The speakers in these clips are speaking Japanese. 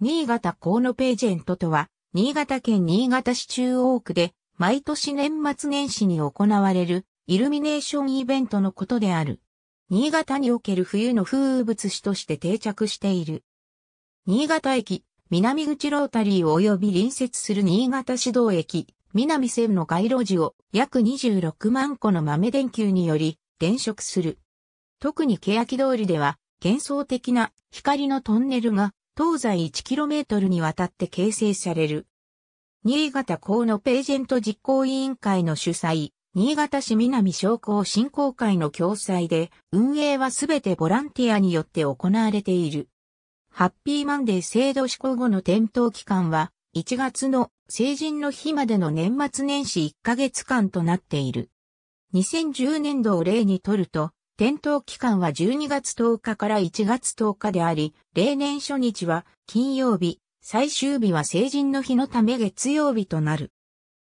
新潟河野ページェントとは、新潟県新潟市中央区で、毎年年末年始に行われる、イルミネーションイベントのことである。新潟における冬の風物詩として定着している。新潟駅、南口ロータリー及び隣接する新潟市道駅、南線の街路樹を約26万個の豆電球により、電飾する。特に欅通りでは、幻想的な光のトンネルが東西 1km にわたって形成される。新潟港のページェント実行委員会の主催、新潟市南商工振興会の共催で、運営はすべてボランティアによって行われている。ハッピーマンデー制度施行後の点灯期間は、1月の成人の日までの年末年始1ヶ月間となっている。2010年度を例にとると、点灯期間は12月10日から1月10日であり、例年初日は金曜日、最終日は成人の日のため月曜日となる。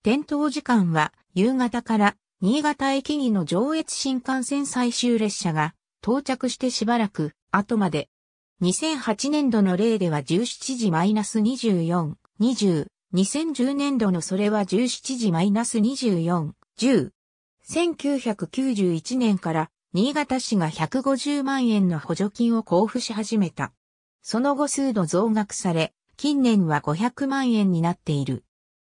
点灯時間は夕方から新潟駅にの上越新幹線最終列車が到着してしばらく後まで。2008年度の例では17時マイナス24、20、2010年度のそれは17時マイナス24、10。1991年から新潟市が150万円の補助金を交付し始めた。その後数度増額され、近年は500万円になっている。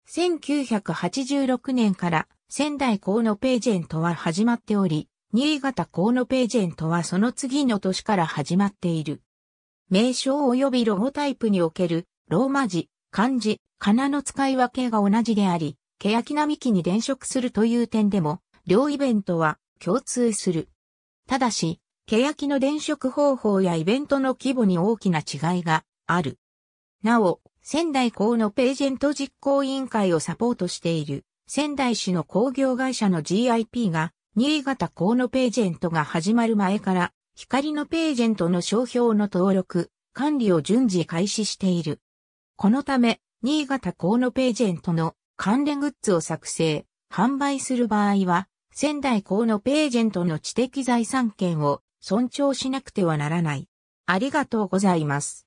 1986年から仙台河野ページェントは始まっており、新潟河野ページェントはその次の年から始まっている。名称及びロゴタイプにおけるローマ字、漢字、仮名の使い分けが同じであり、欅並木に伝職するという点でも、両イベントは共通する。ただし、欅の電飾方法やイベントの規模に大きな違いがある。なお、仙台港のページェント実行委員会をサポートしている仙台市の工業会社の GIP が新潟港のページェントが始まる前から光のページェントの商標の登録、管理を順次開始している。このため、新潟港のページェントの関連グッズを作成、販売する場合は、仙台港のページェントの知的財産権を尊重しなくてはならない。ありがとうございます。